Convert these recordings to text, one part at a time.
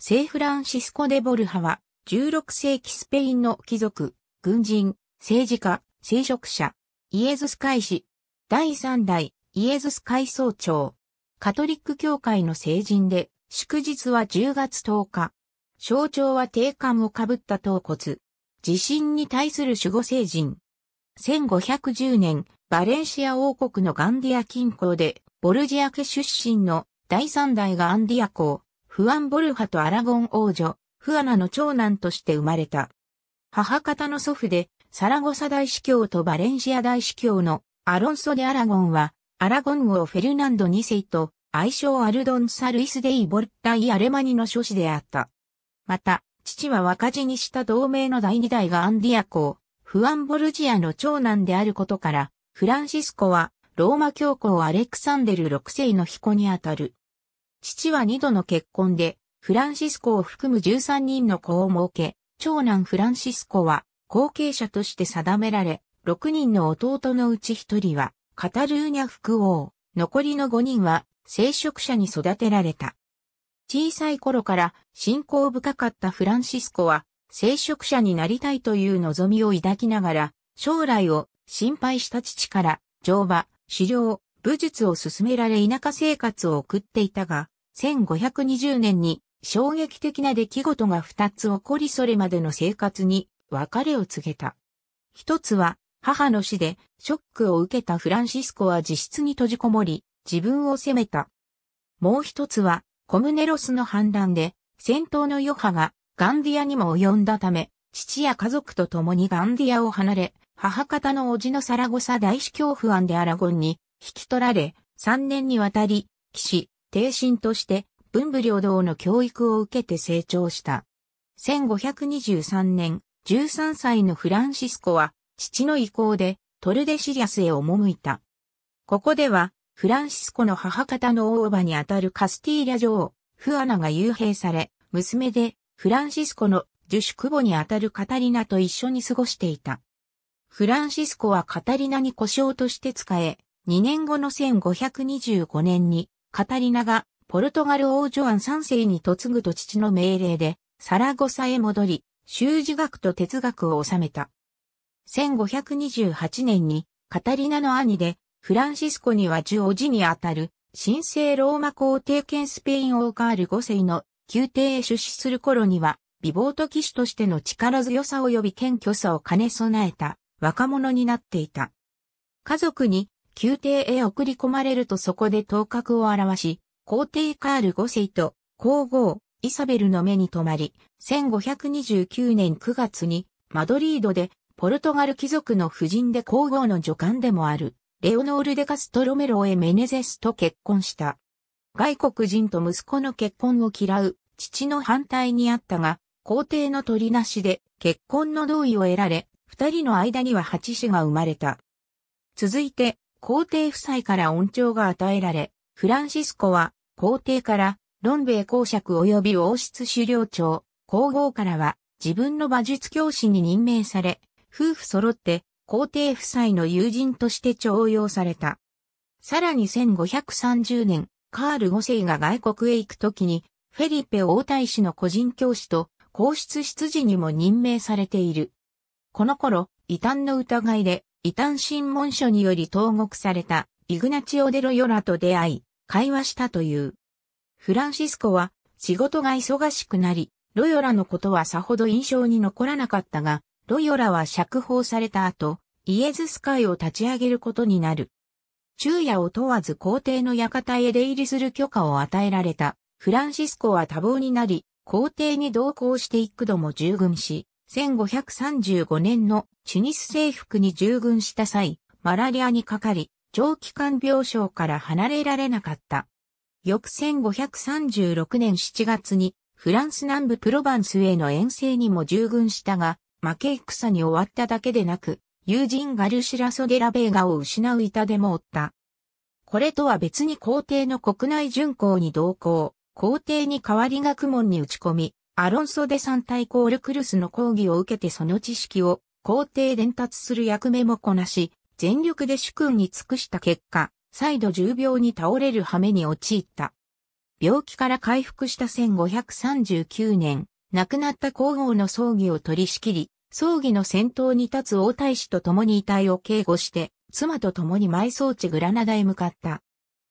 セイフランシスコ・デ・ボルハは、16世紀スペインの貴族、軍人、政治家、聖職者、イエズス会士、第3代イエズス会総長、カトリック教会の聖人で、祝日は10月10日、象徴は定冠をかぶった頭骨、地震に対する守護聖人。1510年、バレンシア王国のガンディア近郊で、ボルジア家出身の第3代ガンディア公、フアン・ボルハとアラゴン王女、フアナの長男として生まれた。母方の祖父で、サラゴサ大司教とバレンシア大司教のアロンソ・デ・アラゴンは、アラゴン王フェルナンド2世と、愛称アルドンサ・ルイス・デイ・ボルタイ・アレマニの諸子であった。また、父は若死にした同盟の第二代がアンディア公、フアン・ボルジアの長男であることから、フランシスコは、ローマ教皇アレクサンデル6世の彦にあたる。父は二度の結婚で、フランシスコを含む13人の子を設け、長男フランシスコは後継者として定められ、6人の弟のうち1人はカタルーニャ副王、残りの5人は聖職者に育てられた。小さい頃から信仰深かったフランシスコは聖職者になりたいという望みを抱きながら、将来を心配した父から乗馬、狩猟、武術を進められ田舎生活を送っていたが、1520年に衝撃的な出来事が2つ起こりそれまでの生活に別れを告げた。一つは母の死でショックを受けたフランシスコは自室に閉じこもり自分を責めた。もう一つはコムネロスの反乱で戦闘の余波がガンディアにも及んだため、父や家族と共にガンディアを離れ、母方の叔父のサラゴサ大司教不安でアラゴンに引き取られ、3年にわたり、騎士、帝神として、文武両道の教育を受けて成長した。1523年、13歳のフランシスコは、父の意向で、トルデシリアスへ赴いた。ここでは、フランシスコの母方の大叔母にあたるカスティーリャ女王、フアナが幽閉され、娘で、フランシスコの樹種久保にあたるカタリナと一緒に過ごしていた。フランシスコはカタリナに故障として使え、2年後の1525年に、カタリナがポルトガル王ジョアン3世に嫁ぐと父の命令で、サラゴサへ戻り、修士学と哲学を収めた。1528年に、カタリナの兄で、フランシスコには十王子にあたる、神聖ローマ皇帝兼スペイン王カール5世の宮廷へ出資する頃には、美貌と騎士としての力強さ及び謙虚さを兼ね備えた若者になっていた。家族に宮廷へ送り込まれるとそこで頭角を現し、皇帝カール5世と皇后、イサベルの目に留まり、1529年9月にマドリードでポルトガル貴族の夫人で皇后の女官でもある、レオノール・デ・カストロメロエ・メネゼスと結婚した。外国人と息子の結婚を嫌う、父の反対にあったが、皇帝の取りなしで結婚の同意を得られ、二人の間には八子が生まれた。続いて、皇帝夫妻から恩寵が与えられ、フランシスコは皇帝から論米公爵及び王室首領長、皇后からは自分の馬術教師に任命され、夫婦揃って皇帝夫妻の友人として徴用された。さらに1530年、カール5世が外国へ行くときに、フェリペ王太子の個人教師と皇室執事にも任命されている。この頃、異端の疑いで異端審問書により投獄されたイグナチオ・デロヨラと出会い、会話したという。フランシスコは仕事が忙しくなり、ロヨラのことはさほど印象に残らなかったが、ロヨラは釈放された後、イエズス会を立ち上げることになる。昼夜を問わず皇帝の館へ出入りする許可を与えられた。フランシスコは多忙になり、皇帝に同行して幾度も従軍し、1535年のチュニス征服に従軍した際、マラリアにかかり、長期間病床から離れられなかった。翌1536年7月に、フランス南部プロバンスへの遠征にも従軍したが、負け戦に終わっただけでなく、友人ガルシラソ・デラベーガを失う痛手も負った。これとは別に皇帝の国内巡行に同行、皇帝に代わり学問に打ち込み、アロンソ・デ・サンタイコール・クルスの講義を受けてその知識を皇帝伝達する役目もこなし、全力で主君に尽くした結果、再度重病に倒れる羽目に陥った。病気から回復した1539年、亡くなった皇后の葬儀を取り仕切り、葬儀の先頭に立つ王太子と共に遺体を警護して、妻と共に埋葬地グラナダへ向かった。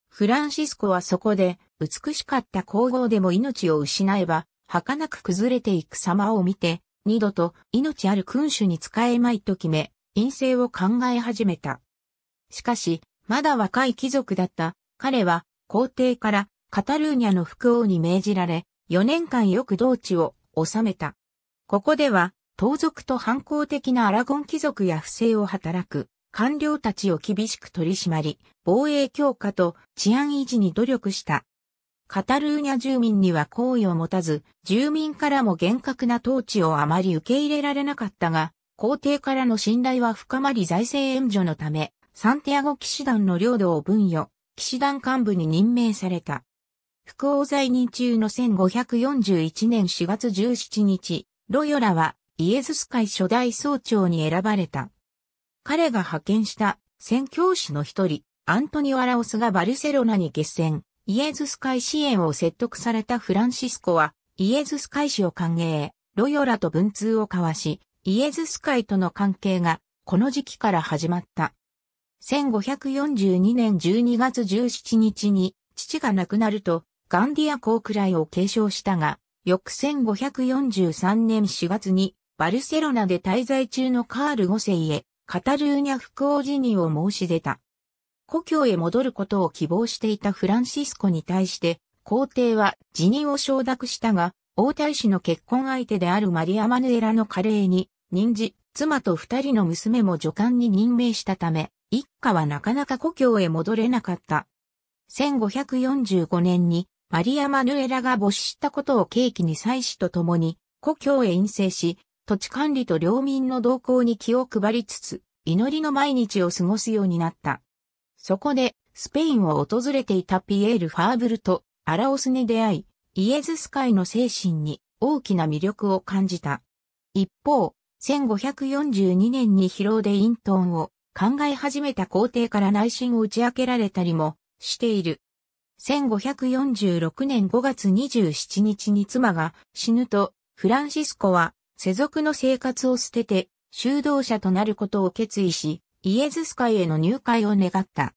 フランシスコはそこで、美しかった皇后でも命を失えば、儚く崩れていく様を見て、二度と命ある君主に仕えまいと決め、陰性を考え始めた。しかし、まだ若い貴族だった彼は皇帝からカタルーニャの副王に命じられ、4年間よく同地を治めた。ここでは、盗賊と反抗的なアラゴン貴族や不正を働く官僚たちを厳しく取り締まり、防衛強化と治安維持に努力したカタルーニャ住民には好意を持たず、住民からも厳格な統治をあまり受け入れられなかったが、皇帝からの信頼は深まり財政援助のため、サンティアゴ騎士団の領土を分与、騎士団幹部に任命された。副王在任中の1541年4月17日、ロヨラはイエズス会初代総長に選ばれた。彼が派遣した宣教師の一人、アントニオ・アラオスがバルセロナに決戦。イエズス会支援を説得されたフランシスコは、イエズス会士を歓迎、ロヨラと文通を交わし、イエズス会との関係が、この時期から始まった。1542年12月17日に、父が亡くなると、ガンディア公くらいを継承したが、翌1543年4月に、バルセロナで滞在中のカール5世へ、カタルーニャ副王辞任を申し出た。故郷へ戻ることを希望していたフランシスコに対して、皇帝は辞任を承諾したが、王太子の結婚相手であるマリア・マヌエラの加齢に、任じ、妻と二人の娘も助官に任命したため、一家はなかなか故郷へ戻れなかった。1545年に、マリア・マヌエラが没したことを契機に妻子と共に、故郷へ陰性し、土地管理と領民の動向に気を配りつつ、祈りの毎日を過ごすようになった。そこで、スペインを訪れていたピエール・ファーブルとアラオスに出会い、イエズス会の精神に大きな魅力を感じた。一方、1542年に疲労で陰遁を考え始めた皇帝から内心を打ち明けられたりもしている。1546年5月27日に妻が死ぬと、フランシスコは世俗の生活を捨てて修道者となることを決意し、イエズス会への入会を願った。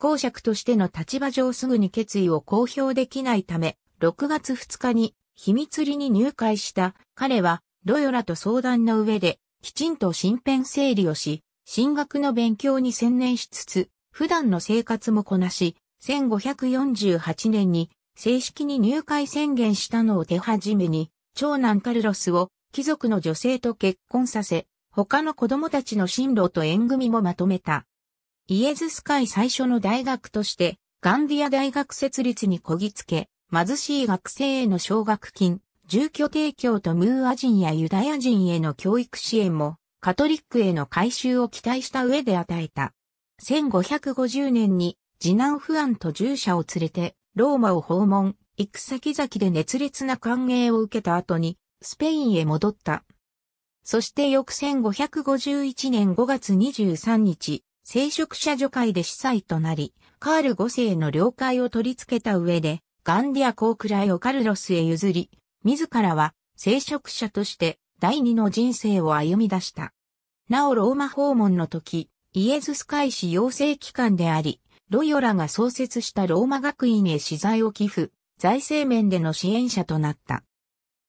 公爵としての立場上すぐに決意を公表できないため、6月2日に秘密裏に入会した彼はロヨラと相談の上できちんと身辺整理をし、進学の勉強に専念しつつ、普段の生活もこなし、1548年に正式に入会宣言したのを手始めに、長男カルロスを貴族の女性と結婚させ、他の子供たちの進路と縁組もまとめた。イエズス会最初の大学として、ガンディア大学設立にこぎつけ、貧しい学生への奨学金、住居提供とムーア人やユダヤ人への教育支援も、カトリックへの改修を期待した上で与えた。1550年に、次男不安と従者を連れて、ローマを訪問、行く先々で熱烈な歓迎を受けた後に、スペインへ戻った。そして翌1551年5月23日、聖職者除会で司祭となり、カール5世の了解を取り付けた上で、ガンディア公位をカルロスへ譲り、自らは聖職者として第二の人生を歩み出した。なおローマ訪問の時、イエズス会士養成機関であり、ロヨラが創設したローマ学院へ資材を寄付、財政面での支援者となった。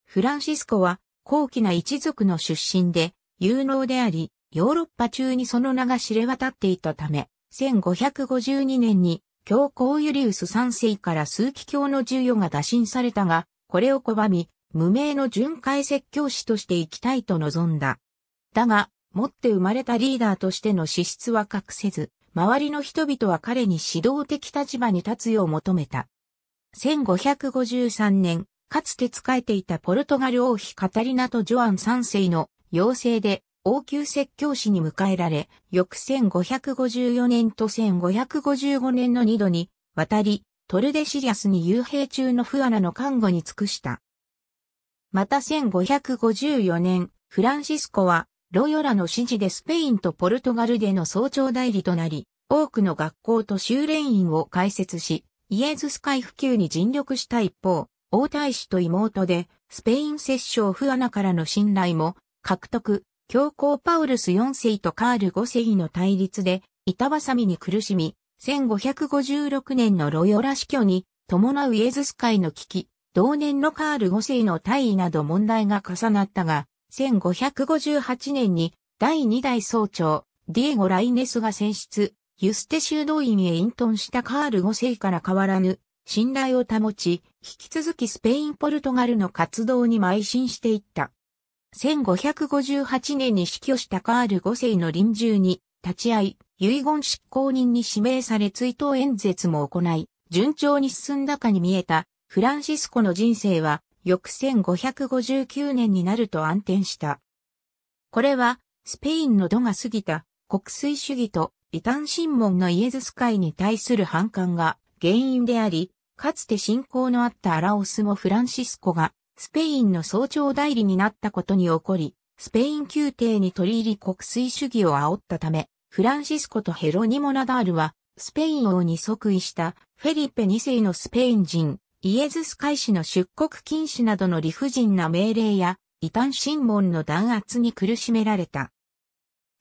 フランシスコは高貴な一族の出身で、有能であり、ヨーロッパ中にその名が知れ渡っていたため、1552年に教皇ユリウス3世から数奇教の授与が打診されたが、これを拒み、無名の巡回説教師として生きたいと望んだ。だが、持って生まれたリーダーとしての資質は隠せず、周りの人々は彼に指導的立場に立つよう求めた。1553年、かつて仕えていたポルトガル王妃カタリナとジョアン3世の要請で王宮説教師に迎えられ、翌1554年と1555年の2度に、渡り、トルデシリアスに幽閉中のフアナの看護に尽くした。また1554年、フランシスコは、ロヨラの指示でスペインとポルトガルでの総長代理となり、多くの学校と修練院を開設し、イエズス会普及に尽力した一方、王太子と妹で、スペイン摂政フアナからの信頼も獲得、教皇パウルス4世とカール5世の対立で、板挟みに苦しみ、1556年のロヨラ死去に伴うイエズス会の危機、同年のカール5世の退位など問題が重なったが、1558年に第2代総長、ディエゴ・ライネスが選出、ユステ修道院へ隠遁したカール5世から変わらぬ、信頼を保ち、引き続きスペイン・ポルトガルの活動に邁進していった。1558年に死去したカール5世の臨終に立ち会い、遺言執行人に指名され追悼演説も行い、順調に進んだかに見えたフランシスコの人生は翌1559年になると暗転した。これはスペインの度が過ぎた国粋主義と異端神門のイエズス会に対する反感が原因であり、かつて信仰のあったアラオスもフランシスコがスペインの総長代理になったことに起こり、スペイン宮廷に取り入り国粋主義を煽ったため、フランシスコとヘロニモ・ナダールは、スペイン王に即位したフェリペ2世のスペイン人、イエズスイ士の出国禁止などの理不尽な命令や、異端審問の弾圧に苦しめられた。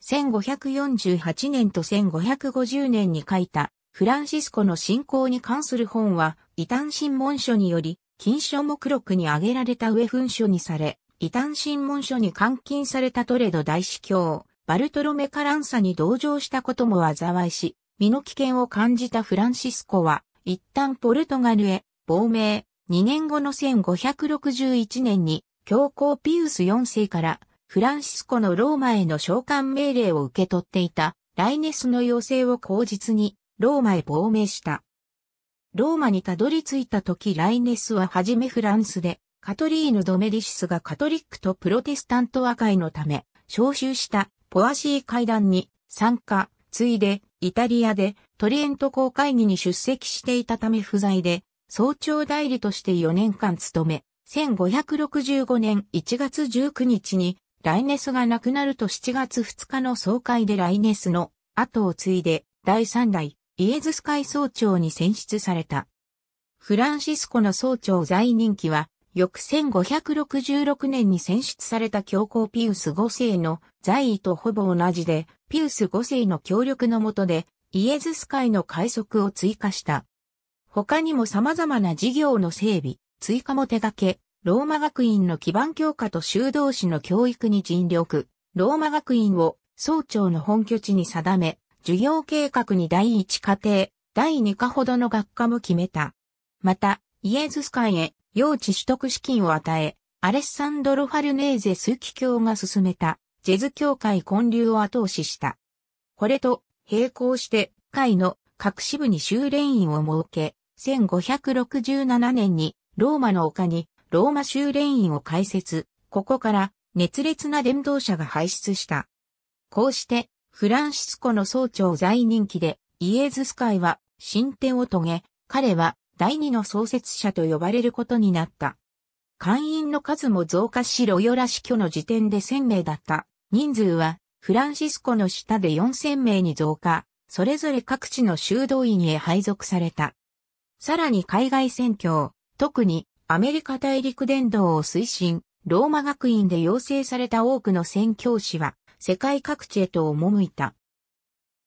1548年と1550年に書いたフランシスコの信仰に関する本は、異端審問書により、禁書目録に挙げられた上噴書にされ、異端審問書に監禁されたトレド大司教、バルトロメ・カランサに同情したことも災いし、身の危険を感じたフランシスコは、一旦ポルトガルへ亡命、2年後の1561年に、教皇ピウス4世からフランシスコのローマへの召喚命令を受け取っていたライネスの要請を口実にローマへ亡命した。ローマにたどり着いた時ライネスははじめフランスで、カトリーヌ・ドメディシスがカトリックとプロテスタント和解のため、招集したポアシー会談に参加、ついで、イタリアでトリエント公会議に出席していたため不在で、総長代理として4年間務め、1565年1月19日にライネスが亡くなると7月2日の総会でライネスの後を継いで第3代イエズス会総長に選出された。フランシスコの総長在任期は、翌1566年に選出された教皇ピウス5世の在位とほぼ同じで、ピウス5世の協力の下で、イエズス会の改則を追加した。他にも様々な事業の整備、追加も手掛け、ローマ学院の基盤強化と修道士の教育に尽力、ローマ学院を総長の本拠地に定め、授業計画に第一課程、第二課ほどの学科も決めた。また、イエズス会へ、用地取得資金を与え、アレッサンドロ・ファルネーゼ枢機卿が進めた、ジェズ教会建立を後押しした。これと、並行して、会の各支部に修練院を設け、1567年に、ローマの丘に、ローマ修練院を開設、ここから、熱烈な伝道者が輩出した。こうして、フランシスコの総長在任期で、イエズス会は進展を遂げ、彼は第二の創設者と呼ばれることになった。会員の数も増加しロヨラ死去の時点で1000名だった。人数はフランシスコの下で4000名に増加、それぞれ各地の修道院へ配属された。さらに海外宣教、特にアメリカ大陸伝道を推進、ローマ学院で養成された多くの宣教師は、世界各地へと赴いた。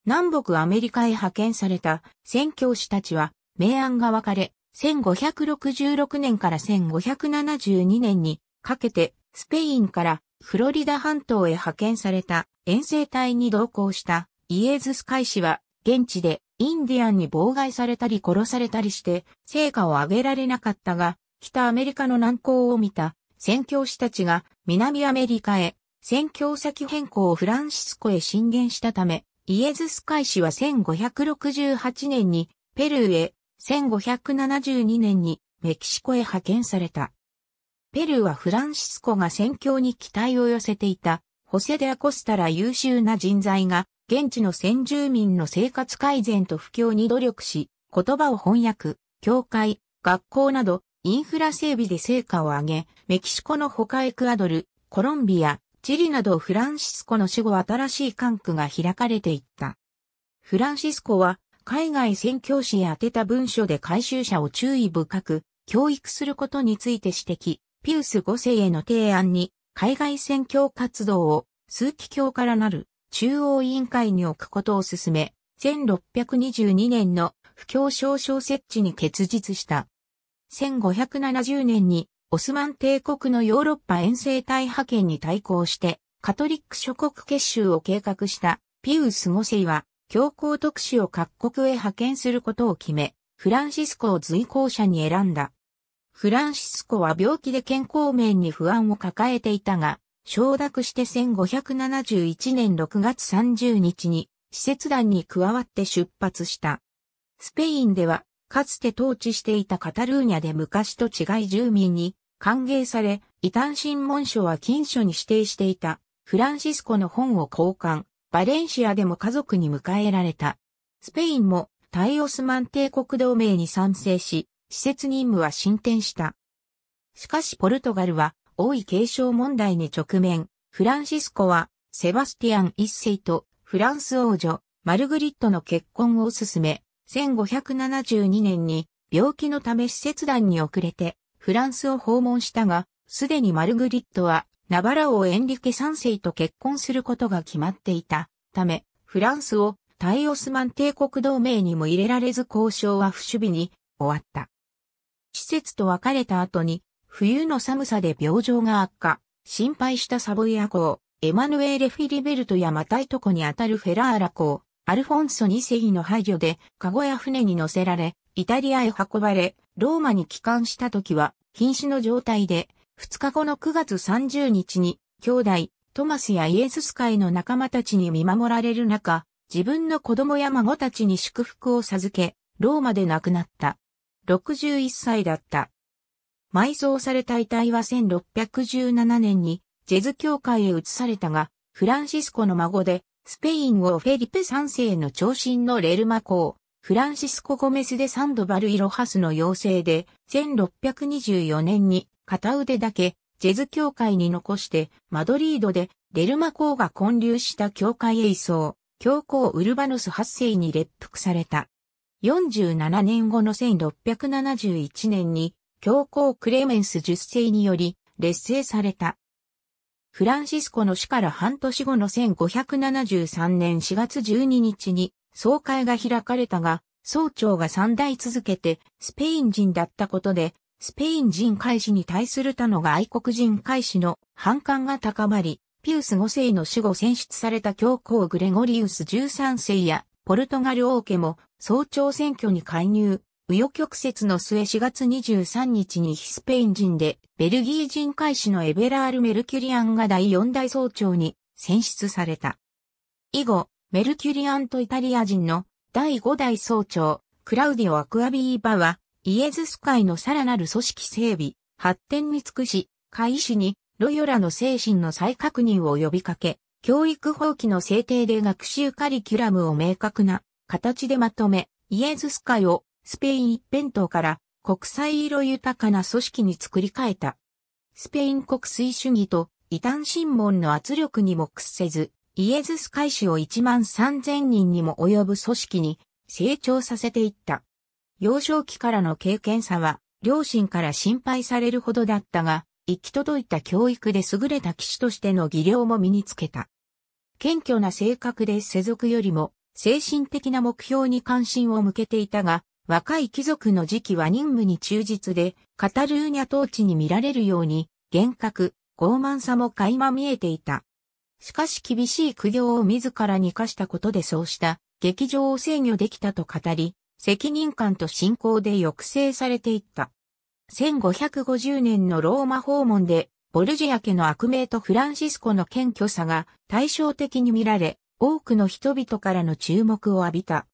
南北アメリカへ派遣された宣教師たちは、明暗が分かれ、1566年から1572年にかけて、スペインからフロリダ半島へ派遣された遠征隊に同行したイエズス海士は、現地でインディアンに妨害されたり殺されたりして、成果を上げられなかったが、北アメリカの難航を見た宣教師たちが南アメリカへ宣教先変更をフランシスコへ進言したため、イエズス会士は1568年にペルーへ、1572年にメキシコへ派遣された。ペルーはフランシスコが宣教に期待を寄せていた、ホセデアコスタら優秀な人材が、現地の先住民の生活改善と布教に努力し、言葉を翻訳、教会、学校など、インフラ整備で成果を上げ、メキシコの他エクアドル、コロンビア、チリなどフランシスコの死後新しい管区が開かれていった。フランシスコは海外宣教師へ宛てた文書で回収者を注意深く教育することについて指摘、ピウス5世への提案に海外宣教活動を数機教からなる中央委員会に置くことを進め、1622年の不教証書設置に結実した。1570年にオスマン帝国のヨーロッパ遠征隊派遣に対抗して、カトリック諸国結集を計画したピウス5世は、教皇特使を各国へ派遣することを決め、フランシスコを随行者に選んだ。フランシスコは病気で健康面に不安を抱えていたが、承諾して1571年6月30日に、施設団に加わって出発した。スペインでは、かつて統治していたカタルーニャで昔と違い住民に歓迎され、異端審問書は禁書に指定していた、フランシスコの本を交換、バレンシアでも家族に迎えられた。スペインもタイオスマン帝国同盟に賛成し、施設任務は進展した。しかしポルトガルは、王位継承問題に直面、フランシスコは、セバスティアン一世とフランス王女、マルグリットの結婚を進め、1572年に病気のため施設団に遅れてフランスを訪問したが、すでにマルグリットはナバラ王エンリケ3世と結婚することが決まっていたため、フランスをタイオスマン帝国同盟にも入れられず交渉は不守備に終わった。施設と別れた後に、冬の寒さで病状が悪化、心配したサボイア公、エマヌエーレ・フィリベルトやマタイトコにあたるフェラーラ公、アルフォンソ2世の配慮で、カゴや船に乗せられ、イタリアへ運ばれ、ローマに帰還した時は、瀕死の状態で、2日後の9月30日に、兄弟、トマスやイエスス会の仲間たちに見守られる中、自分の子供や孫たちに祝福を授け、ローマで亡くなった。61歳だった。埋葬された遺体は1617年に、ジェズ教会へ移されたが、フランシスコの孫で、スペイン王フェリペ3世の長身のレルマ公、フランシスコ・ゴメス・でサンドバル・イロハスの要請で、1624年に片腕だけジェズ教会に残して、マドリードでデルマ公が建立した教会へ移送、教皇ウルバノス8世に列服された。47年後の1671年に、教皇クレメンス10世により、劣勢された。フランシスコの死から半年後の1573年4月12日に、総会が開かれたが、総長が3代続けてスペイン人だったことで、スペイン人開始に対する他のが愛国人開始の反感が高まり、ピウス5世の死後選出された教皇グレゴリウス13世やポルトガル王家も総長選挙に介入、右翼曲折の末4月23日に非スペイン人でベルギー人開始のエベラール・メルキュリアンが第4代総長に選出された。以後、メルキュリアントイタリア人の第5代総長、クラウディオ・アクアビーバは、イエズス会のさらなる組織整備、発展に尽くし、会士にロヨラの精神の再確認を呼びかけ、教育法規の制定で学習カリキュラムを明確な形でまとめ、イエズス会をスペイン一辺倒から国際色豊かな組織に作り変えた。スペイン国粋主義と異端審問の圧力にも屈せず、イエズス会士を1万3000人にも及ぶ組織に成長させていった。幼少期からの経験差は、両親から心配されるほどだったが、行き届いた教育で優れた騎士としての技量も身につけた。謙虚な性格で世俗よりも精神的な目標に関心を向けていたが、若い貴族の時期は任務に忠実で、カタルーニャ統治に見られるように、厳格、傲慢さも垣間見えていた。しかし厳しい苦行を自らに課したことでそうした劇場を制御できたと語り、責任感と信仰で抑制されていった。1550年のローマ訪問で、ボルジア家の悪名とフランシスコの謙虚さが対照的に見られ、多くの人々からの注目を浴びた。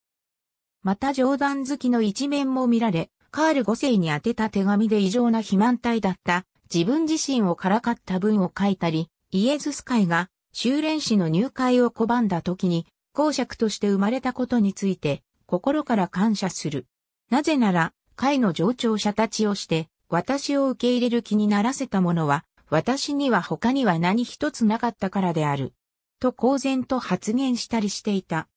また冗談好きの一面も見られ、カール5世に宛てた手紙で異常な肥満体だった自分自身をからかった文を書いたり、イエズス会が修練士の入会を拒んだ時に、公爵として生まれたことについて、心から感謝する。なぜなら、会の上長者たちをして、私を受け入れる気にならせたものは、私には他には何一つなかったからである。と公然と発言したりしていた。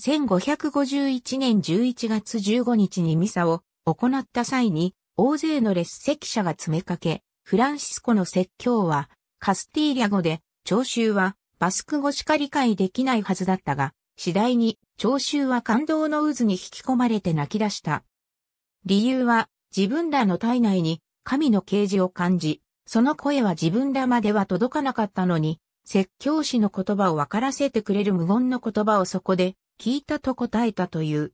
1551年11月15日にミサを行った際に、大勢の列席者が詰めかけ、フランシスコの説教は、カスティーリャ語で聴衆はバスク語しか理解できないはずだったが、次第に聴衆は感動の渦に引き込まれて泣き出した。理由は自分らの体内に神の啓示を感じ、その声は自分らまでは届かなかったのに、説教師の言葉を分からせてくれる無言の言葉をそこで聞いたと答えたという。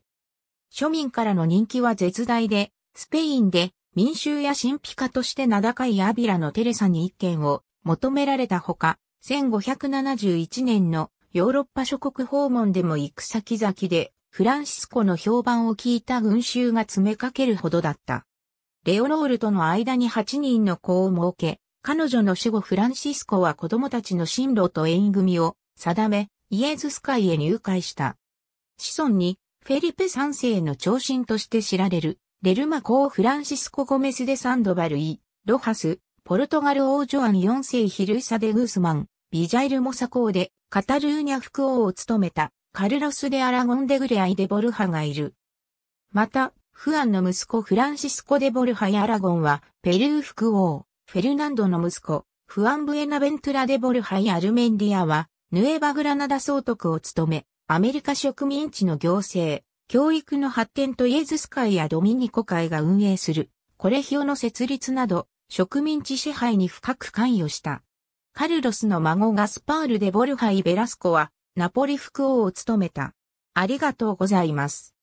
庶民からの人気は絶大で、スペインで民衆や神秘家として名高いアビラのテレサに一件を求められたほか、1571年のヨーロッパ諸国訪問でも行く先々で、フランシスコの評判を聞いた群衆が詰めかけるほどだった。レオノールとの間に8人の子を設け、彼女の死後フランシスコは子供たちの進路と縁組を定め、イエズス会へ入会した。子孫にフェリペ3世の長身として知られる、レルマ公フランシスコ・ゴメス・デ・サンドバルイ、ロハス、ポルトガル王ジョアン4世ヒルサ・デ・グースマン、ビジャイル・モサ公で、カタルーニャ副王を務めた、カルロス・デ・アラゴン・デ・グレアイ・デ・ボルハがいる。また、フアンの息子フランシスコ・デ・ボルハやアラゴンは、ペルー副王、フェルナンドの息子、フアン・ブエナベントラ・デ・ボルハやアルメンディアは、ヌエバ・グラナダ総督を務め、アメリカ植民地の行政、教育の発展とイエズス会やドミニコ会が運営する、コレヒオの設立など、植民地支配に深く関与した。カルロスの孫ガスパール・でボルハイ・ベラスコは、ナポリ副王を務めた。ありがとうございます。